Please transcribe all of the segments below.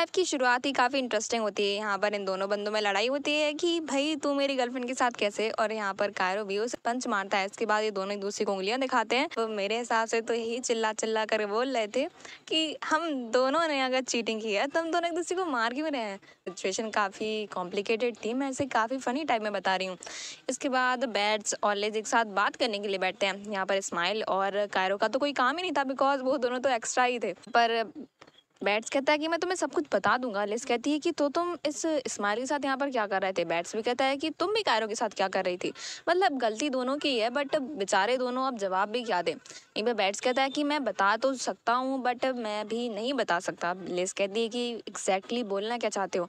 Life की शुरुआत ही काफ़ी इंटरेस्टिंग होती है यहाँ पर इन दोनों बंदों में लड़ाई होती है कि भाई तू मेरी गर्लफ्रेंड के साथ कैसे और यहाँ पर कायरो भी उसे पंच मारता है इसके बाद ये दोनों एक दूसरे को उंगलियाँ दिखाते हैं तो मेरे हिसाब से तो यही चिल्ला चिल्ला कर बोल रहे थे कि हम दोनों ने अगर चीटिंग की है तो हम दोनों एक दूसरे को मार क्यों रहे हैं सिचुएशन काफ़ी कॉम्प्लिकेटेड थी मैं इसे काफ़ी फ़नी टाइप में बता रही हूँ इसके बाद बैट्स और लेज एक साथ बात करने के लिए बैठते हैं यहाँ पर स्माइल और कायरो का तो कोई काम ही नहीं था बिकॉज वो दोनों तो एक्स्ट्रा ही थे पर बैट्स कहता है कि मैं तुम्हें सब कुछ बता दूंगा लिस कहती है कि तो तुम इस इस्माइल के साथ यहाँ पर क्या कर रहे थे बैट्स भी कहता है कि तुम भी कायरों के साथ क्या कर रही थी मतलब गलती दोनों की है बट बेचारे दोनों अब जवाब भी क्या दें एक बार बैट्स कहता है कि मैं बता तो सकता हूँ बट मैं भी नहीं बता सकता लिस कहती है कि एग्जैक्टली बोलना क्या चाहते हो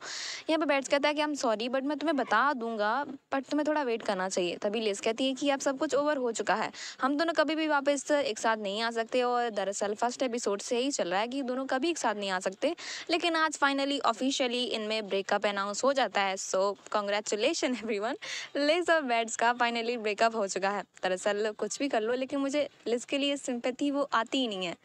यहाँ पर बैट्स कहता है कि हम सॉरी बट मैं तुम्हें बता दूंगा बट तुम्हें थोड़ा वेट करना चाहिए तभी लिस कहती है कि अब सब कुछ ओवर हो चुका है हम दोनों कभी भी वापस एक साथ नहीं आ सकते और दरअसल फर्स्ट एपिसोड से ही चल रहा है कि दोनों कभी एक साथ नहीं आ सकते लेकिन आज फाइनली ऑफिशियली इनमें ब्रेकअप अनाउंस हो जाता है सो कॉन्ग्रेचुलेशन वन लिज और बैड्स का फाइनली ब्रेकअप हो चुका है दरअसल कुछ भी कर लो लेकिन मुझे लिज के लिए सिंपथी वो आती ही नहीं है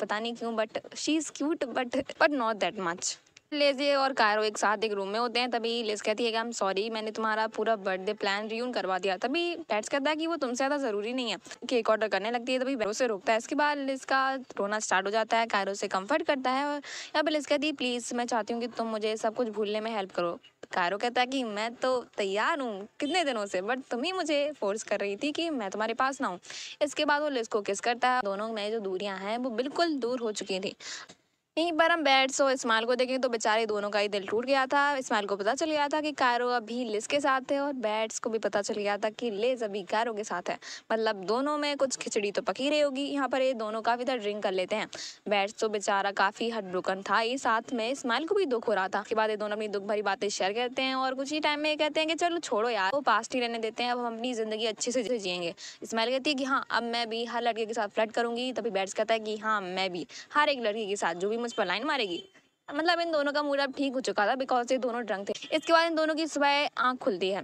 पता नहीं क्यों but she is cute but but not that much lazy और कायरो एक साथ एक रूम में होते हैं तभी लेस कहती है कि हम सॉरी मैंने तुम्हारा पूरा बर्थडे प्लान रियून करवा दिया तभी पैट्स कहता है कि वो तुमसे ज़्यादा ज़रूरी नहीं है केक ऑर्डर करने लगती है तभी से रोकता है इसके बाद लिस का रोना स्टार्ट हो जाता है कायरो से कम्फर्ट करता है और यहाँ पर लिस कहती है प्लीज़ मैं चाहती हूँ कि तुम मुझे सब कुछ भूलने में हेल्प करो कायरो कहता है कि मैं तो तैयार हूँ कितने दिनों से बट तुम ही मुझे फोर्स कर रही थी कि मैं तुम्हारे पास ना हूँ इसके बाद वो लिस को किस करता है दोनों में जो दूरियाँ हैं वो बिल्कुल दूर हो चुकी थी यहीं पर हम बैट्स और इस्माइल को देखें तो बेचारे दोनों का ही दिल टूट गया था इस्माइल को पता चल गया था कि कारो अभी लिस के साथ है और बैट्स को भी पता चल गया था कि लिस अभी कारो के साथ है मतलब दोनों में कुछ खिचड़ी तो पकी रही होगी यहाँ पर ये दोनों काफ़ी तरह ड्रिंक कर लेते हैं बैट्स तो बेचारा काफ़ी हट ब्रोकन था ये साथ में इस्माइल को भी दुख हो रहा था उसके बाद ये दोनों अपनी दुख भरी बातें शेयर करते हैं और कुछ ही टाइम में ये कहते हैं कि चलो छोड़ो यार वो पास्ट ही रहने देते हैं अब हम अपनी ज़िंदगी अच्छे से जियेंगे इस्माइल कहती है कि हाँ अब मैं भी हर लड़के के साथ फ्लट करूंगी तभी बैट्स कहता है कि हाँ मैं भी हर एक लड़की के साथ जो भी मुझ पर लाइन मारेगी मतलब इन दोनों का मूड अब ठीक हो चुका था बिकॉज ये दोनों ड्रंक थे इसके बाद इन दोनों की सुबह आँख खुलती है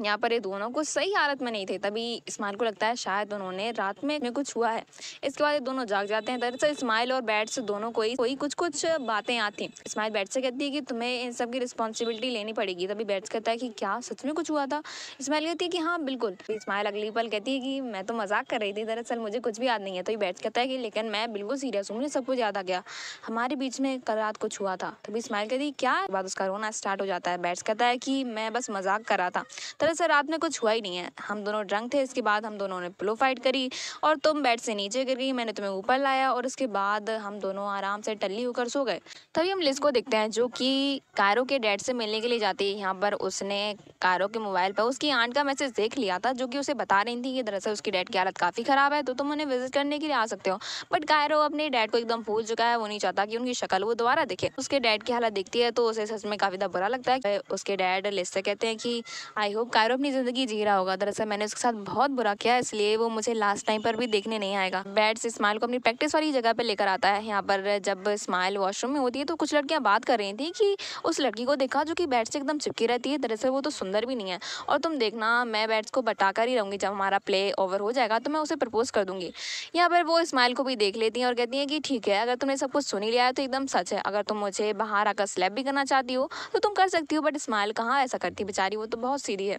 यहाँ पर ये दोनों को सही हालत में नहीं थे तभी इस्माइल को लगता है शायद उन्होंने रात में कुछ हुआ है इसके बाद ये दोनों जाग जाते हैं दरअसल इस्माइल और बैट से दोनों को ही कोई कुछ कुछ बातें आती इस्माइल बैट से कहती है कि तुम्हें इन सब की रिस्पॉन्सिबिलिटी लेनी पड़ेगी तभी बैट्स कहता है कि क्या सच में कुछ हुआ था इस्माइल कहती है कि हाँ बिल्कुल इस्माइल अगली पल कहती है कि मैं तो मजाक कर रही थी दरअसल मुझे कुछ भी याद नहीं है तो ये बैट्स कहता है कि लेकिन मैं बिल्कुल सीरियस हूँ मुझे सब कुछ याद आ गया हमारे बीच में कल रात कुछ हुआ था तभी इस्माइल कहती है क्या बात उसका रोना स्टार्ट हो जाता है बैट्स कहता है कि मैं बस मजाक कर रहा था दरअसल रात में कुछ हुआ ही नहीं है हम दोनों ड्रंक थे इसके बाद हम दोनों ने पिलो फाइट करी और तुम बेड से नीचे गिर गई मैंने तुम्हें ऊपर लाया और उसके बाद हम दोनों आराम से टल्ली होकर सो गए तभी हम लिस को देखते हैं जो कि कारो के डैड से मिलने के लिए जाती है यहाँ पर उसने कारो के मोबाइल पर उसकी आंट का मैसेज देख लिया था जो कि उसे बता रही थी कि दरअसल उसकी डैड की हालत काफ़ी ख़राब है तो तुम उन्हें विजिट करने के लिए आ सकते हो बट कायरो अपने डैड को एकदम भूल चुका है वो नहीं चाहता कि उनकी शक्ल वो दोबारा दिखे उसके डैड की हालत दिखती है तो उसे सच में काफ़ी ज़्यादा बुरा लगता है उसके डैड लिस से कहते हैं कि आई होप कायरो अपनी ज़िंदगी जी रहा होगा दरअसल मैंने उसके साथ बहुत बुरा किया इसलिए वो मुझे लास्ट टाइम पर भी देखने नहीं आएगा बैड से स्माइल को अपनी प्रैक्टिस वाली जगह पर लेकर आता है यहाँ पर जब स्माइल वॉशरूम में होती है तो कुछ लड़कियाँ बात कर रही थी कि उस लड़की को देखा जो कि बैड से एकदम चिपकी रहती है दरअसल वो तो सुंदर भी नहीं है और तुम देखना मैं बैट्स को बटाकर ही रहूँगी जब हमारा प्ले ओवर हो जाएगा तो मैं उसे प्रपोज कर दूँगी यहाँ पर वो स्माइल को भी देख लेती हैं और कहती हैं कि ठीक है अगर तुमने सब कुछ सुनी लिया है तो एकदम सच है अगर तुम मुझे बाहर आकर स्लैप भी करना चाहती हो तो तुम कर सकती हो बट स्माइल कहाँ ऐसा करती बेचारी वो तो बहुत सीधी है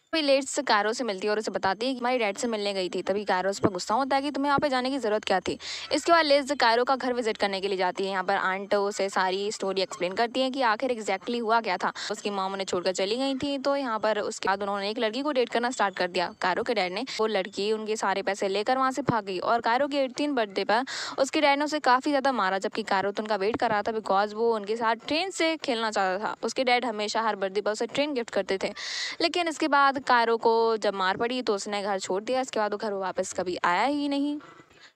भी लेट्स कारो से मिलती है और उसे बताती है कि हमारी डैड से मिलने गई थी तभी कैरो उस पर गुस्सा होता है कि तुम्हें यहाँ पे जाने की ज़रूरत क्या थी इसके बाद लेट्स कैरो का घर विजिट करने के लिए जाती है यहाँ पर आंट उसे सारी स्टोरी एक्सप्लेन करती है कि आखिर एग्जैक्टली हुआ क्या था उसकी माँ उन्हें छोड़कर चली गई थी तो यहाँ पर उसके बाद उन्होंने एक लड़की को डेट करना स्टार्ट कर दिया कारो के डैड ने वो लड़की उनके सारे पैसे लेकर वहाँ से भाग गई और कारो के एटीन बर्थडे पर उसके डैड ने उसे काफ़ी ज़्यादा मारा जबकि कारो तो उनका वेट कर रहा था बिकॉज वो उनके साथ ट्रेन से खेलना चाहता था उसके डैड हमेशा हर बर्थडे पर उसे ट्रेन गिफ्ट करते थे लेकिन इसके बाद कारों को जब मार पड़ी तो उसने घर छोड़ दिया इसके बाद वो घर वापस कभी आया ही नहीं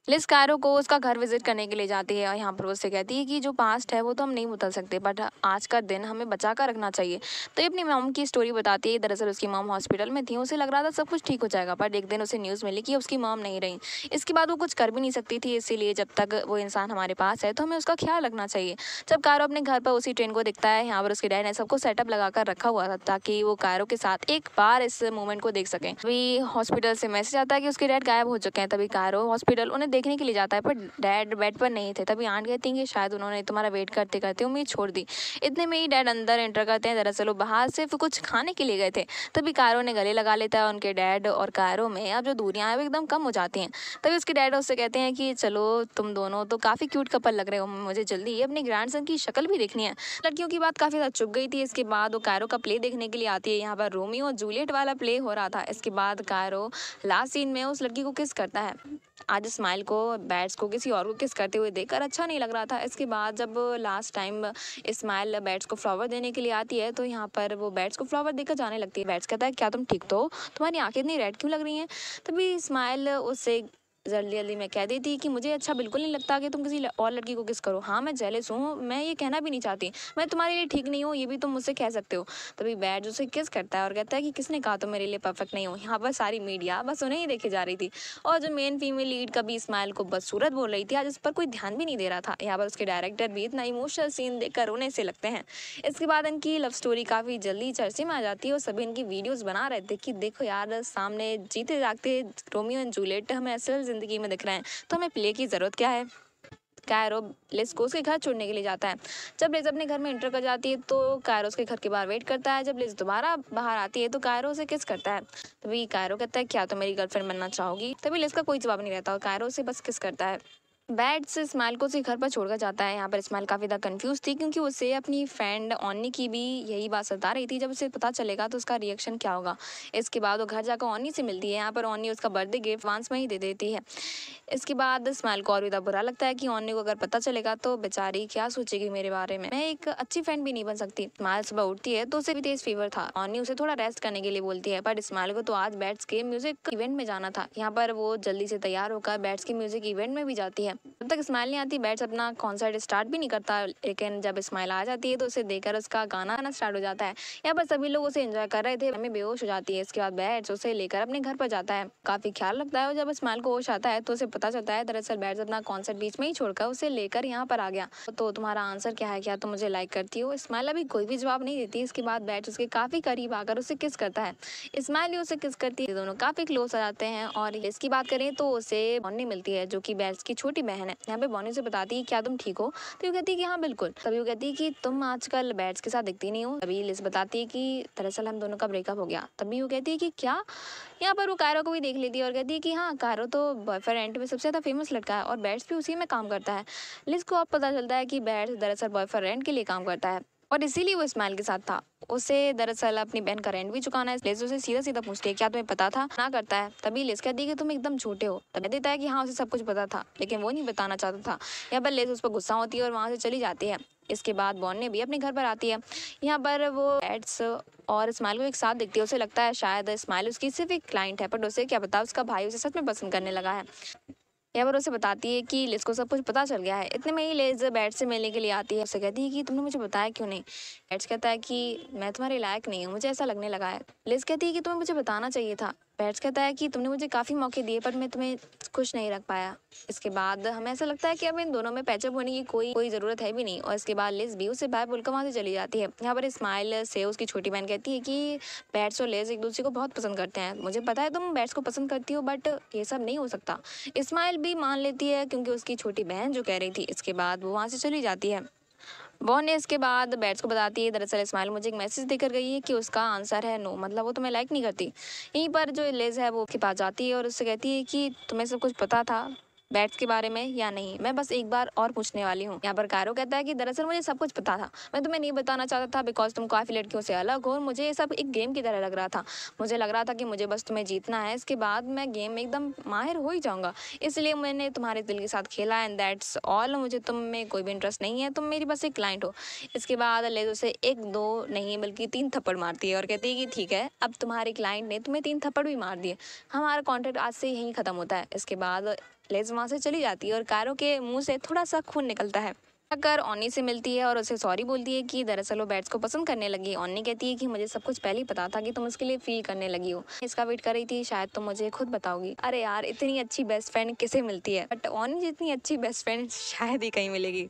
लिस कायरो को उसका घर विजिट करने के लिए जाती है और यहाँ पर उससे कहती है कि जो पास्ट है वो तो हम नहीं बदल सकते बट आज का दिन हमें बचा कर रखना चाहिए तो ये अपनी मॉम की स्टोरी बताती है दरअसल उसकी मॉम हॉस्पिटल में थी उसे लग रहा था सब कुछ ठीक हो जाएगा बट एक दिन उसे न्यूज़ मिली कि उसकी मॉम नहीं रही इसके बाद वो कुछ कर भी नहीं सकती थी इसीलिए जब तक वो इंसान हमारे पास है तो हमें उसका ख्याल रखना चाहिए जब कायरो अपने घर पर उसी ट्रेन को दिखता है यहाँ पर उसके डैड ने सबको सेटअप लगा कर रखा हुआ था ताकि वो कायरो के साथ एक बार इस मूवमेंट को देख सकें अभी हॉस्पिटल से मैसेज आता है कि उसके डैड गायब हो चुके हैं तभी कायरो हॉस्पिटल उन्हें देखने के लिए जाता है पर डैड बेड पर नहीं थे तभी आंट कहती हैं कि शायद उन्होंने तुम्हारा वेट करते करते उम्मीद छोड़ दी इतने में ही डैड अंदर एंटर करते हैं दरअसल वो बाहर सिर्फ कुछ खाने के लिए गए थे तभी कारो ने गले लगा लेता है उनके डैड और कारो में अब जो दूरियाँ हैं वो एकदम कम हो जाती हैं तभी उसके डैड उससे कहते हैं कि चलो तुम दोनों तो काफ़ी क्यूट कपल लग रहे हो मुझे जल्दी ही अपने ग्रैंडसन की शक्ल भी देखनी है लड़कियों की बात काफ़ी ज़्यादा चुप गई थी इसके बाद वो कारो का प्ले देखने के लिए आती है यहाँ पर रोमियो और जूलियट वाला प्ले हो रहा था इसके बाद कारो लास्ट सीन में उस लड़की को किस करता है आज स्माइल को बैट्स को किसी और को किस करते हुए देखकर अच्छा नहीं लग रहा था इसके बाद जब लास्ट टाइम स्माइल बैट्स को फ्लावर देने के लिए आती है तो यहाँ पर वो बैट्स को फ्लावर देकर जाने लगती है बैट्स कहता है क्या तुम ठीक तो तुम्हारी आँखें इतनी रेड क्यों लग रही हैं तभी स्माइल उससे जल्दी जल्दी मैं कह देती कि मुझे अच्छा बिल्कुल नहीं लगता कि तुम किसी और लड़की को किस करो हाँ मैं जेलिस हूँ मैं ये कहना भी नहीं चाहती मैं तुम्हारे लिए ठीक नहीं हूँ ये भी तुम मुझसे कह सकते हो तभी बैड उसे किस करता है और कहता है कि किसने कहा तो मेरे लिए परफेक्ट नहीं हो यहाँ पर सारी मीडिया बस उन्हें ही देखी जा रही थी और जो मेन फीमेल लीड कभी इस्माइल को बदसूरत बोल रही थी आज उस पर कोई ध्यान भी नहीं दे रहा था यहाँ पर उसके डायरेक्टर भी इतना इमोशनल सीन देखकर रोने से लगते हैं इसके बाद इनकी लव स्टोरी काफ़ी जल्दी चर्चे में आ जाती है और सभी इनकी वीडियोज़ बना रहे थे कि देखो यार सामने जीते जागते रोमियो एंड जूलियट हमें असल ज़िंदगी में दिख रहे हैं तो हमें प्ले की ज़रूरत क्या है कायरो लेस उसके घर छोड़ने के लिए जाता है जब लेस अपने घर में इंटर कर जाती है तो कायरो उसके घर के बाहर वेट करता है जब लेस दोबारा बाहर आती है तो कायरो उसे किस करता है तभी कायरो कहता है क्या तो मेरी गर्लफ्रेंड बनना चाहोगी तभी लेस का कोई जवाब नहीं रहता और कायरो उसे बस किस करता है बैड से इस्माइल को उसी घर पर छोड़कर जाता है यहाँ पर इस्माइल काफ़ी ज़्यादा कन्फ्यूज़ थी क्योंकि उसे अपनी फ्रेंड ऑनी की भी यही बात सता रही थी जब उसे पता चलेगा तो उसका रिएक्शन क्या होगा इसके बाद वो घर जाकर ओनी से मिलती है यहाँ पर ओनी उसका बर्थडे गिफ्ट वांस में ही दे देती है इसके बाद इस्माइल को और भी ज़्यादा बुरा लगता है कि ओनी को अगर पता चलेगा तो बेचारी क्या सोचेगी मेरे बारे में मैं एक अच्छी फ्रेंड भी नहीं बन सकती इस्माइल सुबह उठती है तो उसे भी तेज़ फीवर था ऑनी उसे थोड़ा रेस्ट करने के लिए बोलती है पर इस्माइल को तो आज बैट्स के म्यूज़िक इवेंट में जाना था यहाँ पर वो जल्दी से तैयार होकर बैट्स के म्यूज़िक इवेंट में भी जाती है time. जब तक स्माइल नहीं आती बैट्स अपना कॉन्सर्ट स्टार्ट भी नहीं करता लेकिन जब स्माइल आ जाती है तो उसे देखकर उसका गाना गाना स्टार्ट हो जाता है यहाँ पर सभी लोग उसे इंजॉय कर रहे थे हमें बेहोश हो जाती है इसके बाद बैट्स उसे लेकर अपने घर पर जाता है काफ़ी ख्याल रखता है और जब स्माइल को होश आता है तो उसे पता चलता है दरअसल बैट्स अपना कॉन्सर्ट बीच में ही छोड़कर उसे लेकर यहाँ पर आ गया तो तुम्हारा आंसर क्या है क्या तुम मुझे लाइक करती हो स्माइल अभी कोई भी जवाब नहीं देती इसके बाद बैट्स उसके काफ़ी करीब आकर उसे किस करता है स्माइल ही उसे किस करती है दोनों काफ़ी क्लोज आ जाते हैं और इसकी बात करें तो उसे मॉन्नी मिलती है जो की बैट्स की छोटी बहन है यहाँ पे बॉनी से बताती है क्या तुम ठीक हो तो यू कहती है कि हाँ बिल्कुल तभी वो कहती है कि तुम आजकल बैट्स के साथ दिखती नहीं हो तभी लिस बताती है कि दरअसल हम दोनों का ब्रेकअप हो गया तभी वो कहती है कि क्या यहाँ पर वो कायरो को भी देख लेती है और कहती है कि हाँ कायरो तो बॉयफ्रेंड में सबसे ज़्यादा फेमस लड़का है और बैट्स भी उसी में काम करता है लिस को अब पता चलता है कि बैट्स दरअसल बॉयफ्रेंड के लिए काम करता है और इसीलिए वो इस्माइल के साथ था उसे दरअसल अपनी बहन का रेंट भी चुकाना है उसे सीधा सीधा पूछती है क्या तुम्हें पता था ना करता है तभी लेस कहती है कि तुम एकदम छोटे हो तब देता है कि हाँ उसे सब कुछ पता था लेकिन वो नहीं बताना चाहता था यहाँ पर लेस उस पर गुस्सा होती है और वहाँ से चली जाती है इसके बाद बॉन ने भी अपने घर पर आती है यहाँ पर वो एड्स और इस्माइल को एक साथ देखती है उसे लगता है शायद इस्माइल उसकी सिर्फ एक क्लाइंट है बट उसे क्या पता उसका भाई उसे सच में पसंद करने लगा है यहाँ पर उसे बताती है कि लिस को सब कुछ पता चल गया है इतने में ही लेज बैट से मिलने के लिए आती है उसे कहती है कि तुमने मुझे बताया क्यों नहीं बैट्स कहता है कि मैं तुम्हारे लायक नहीं हूँ मुझे ऐसा लगने लगा है लिस कहती है कि तुम्हें मुझे बताना चाहिए था पैट्स कहता है कि तुमने मुझे काफ़ी मौके दिए पर मैं तुम्हें खुश नहीं रख पाया इसके बाद हमें ऐसा लगता है कि अब इन दोनों में पैचअप होने की कोई कोई ज़रूरत है भी नहीं और इसके बाद लिज भी उसे बाय बोलकर वहाँ से चली जाती है यहाँ पर स्माइल से उसकी छोटी बहन कहती है कि बैट्स और लेस एक दूसरे को बहुत पसंद करते हैं मुझे पता है तुम बैट्स को पसंद करती हो बट ये सब नहीं हो सकता स्माइल भी मान लेती है क्योंकि उसकी छोटी बहन जो कह रही थी इसके बाद वो वहाँ से चली जाती है वॉन ने इसके बाद बैट्स को बताती है दरअसल इस्माइल मुझे एक मैसेज देकर गई है कि उसका आंसर है नो मतलब वो तुम्हें लाइक नहीं करती यहीं पर जो लेज है वो उसके पास जाती है और उससे कहती है कि तुम्हें सब कुछ पता था बैट्स के बारे में या नहीं मैं बस एक बार और पूछने वाली हूँ यहाँ पर कारो कहता है कि दरअसल मुझे सब कुछ पता था मैं तुम्हें नहीं बताना चाहता था बिकॉज तुम काफ़ी लड़कियों से अलग हो और मुझे ये सब एक गेम की तरह लग रहा था मुझे लग रहा था कि मुझे बस तुम्हें जीतना है इसके बाद मैं गेम में एकदम माहिर हो ही जाऊँगा इसलिए मैंने तुम्हारे दिल के साथ खेला एंड दैट्स ऑल मुझे तुम में कोई भी इंटरेस्ट नहीं है तुम मेरी बस एक क्लाइंट हो इसके बाद अलेज उसे एक दो नहीं बल्कि तीन थप्पड़ मारती है और कहती है कि ठीक है अब तुम्हारे क्लाइंट ने तुम्हें तीन थप्पड़ भी मार दिए हमारा कॉन्ट्रैक्ट आज से यहीं ख़त्म होता है इसके बाद लेज आजमा से चली जाती है और कारो के मुँह से थोड़ा सा खून निकलता है कर ओनी से मिलती है और उसे सॉरी बोलती है कि दरअसल वो बैट्स को पसंद करने लगी ओनी कहती है कि मुझे सब कुछ पहले ही पता था कि तुम उसके लिए फील करने लगी हो इसका वेट कर रही थी शायद तुम मुझे खुद बताओगी अरे यार इतनी अच्छी बेस्ट फ्रेंड किसे मिलती है बट ओनी जितनी अच्छी बेस्ट फ्रेंड शायद ही कहीं मिलेगी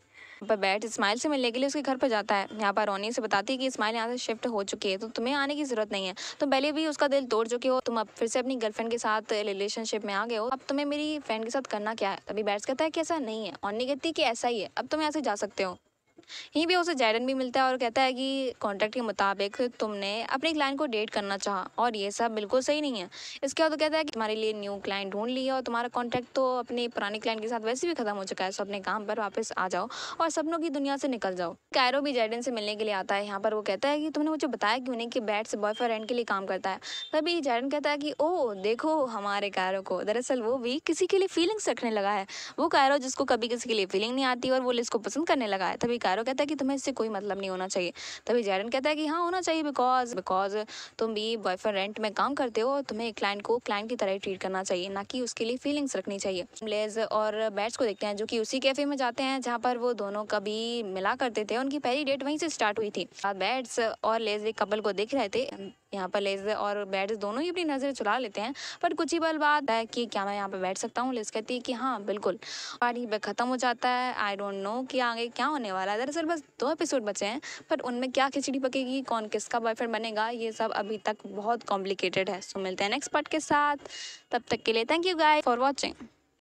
पर बैट इस्माइल से मिलने के लिए उसके घर पर जाता है यहाँ पर रोनी से बताती है कि इस्माइल यहाँ से शिफ्ट हो चुकी है तो तुम्हें आने की ज़रूरत नहीं है तो पहले भी उसका दिल तोड़ चुके हो तुम अब फिर से अपनी गर्लफ्रेंड के साथ रिलेशनशिप में आ गए हो अब तुम्हें मेरी फ्रेंड के साथ करना क्या है तभी बैट्स कहता है कि ऐसा नहीं है और नहीं कहती कि ऐसा ही है अब तुम यहाँ से जा सकते हो यहीं पे उसे जैडन भी मिलता है और कहता है कि कॉन्ट्रैक्ट के मुताबिक तुमने अपने क्लाइंट को डेट करना चाहा और ये सब बिल्कुल सही नहीं है इसके बाद वो कहता है कि तुम्हारे लिए न्यू क्लाइंट ढूंढ लिया और तुम्हारा कॉन्ट्रैक्ट तो अपने पुराने क्लाइंट के साथ वैसे भी खत्म हो चुका है सो अपने काम पर वापस आ जाओ और सपनों की दुनिया से निकल जाओ कैरो भी जैडन से मिलने के लिए आता है यहाँ पर वो कहता है कि तुमने मुझे बताया कि उन्हें कि बैट्स बॉयफ्रेंड के लिए काम करता है तभी जैडन कहता है कि ओ देखो हमारे कैरो को दरअसल वो भी किसी के लिए फीलिंग्स रखने लगा है वो कैरो जिसको कभी किसी के लिए फीलिंग नहीं आती और वो लिस्ट को पसंद करने लगा है तभी कैरो जायरो कहता है कि तुम्हें इससे कोई मतलब नहीं होना चाहिए तभी जैरन कहता है कि हाँ होना चाहिए बिकॉज बिकॉज तुम भी बॉयफ्रेंड रेंट में काम करते हो तुम्हें क्लाइंट को क्लाइंट की तरह ही ट्रीट करना चाहिए ना कि उसके लिए फीलिंग्स रखनी चाहिए लेज और बैट्स को देखते हैं जो कि उसी कैफे में जाते हैं जहाँ पर वो दोनों कभी मिला करते थे उनकी पहली डेट वहीं से स्टार्ट हुई थी बैट्स और लेज एक कपल को देख रहे थे यहाँ पर लेस और बैट्स दोनों ही अपनी नज़रें चुरा लेते हैं पर कुछ ही बल बात है कि क्या मैं यहाँ पर बैठ सकता हूँ लेस कहती है कि हाँ बिल्कुल और यहीं पर ख़त्म हो जाता है आई डोंट नो कि आगे क्या होने वाला है दरअसल बस दो एपिसोड बचे हैं पर उनमें क्या खिचड़ी पकेगी कौन किसका बॉयफ्रेंड बनेगा ये सब अभी तक बहुत कॉम्प्लिकेटेड है सो मिलते हैं नेक्स्ट पार्ट के साथ तब तक के लिए thank you guy for watching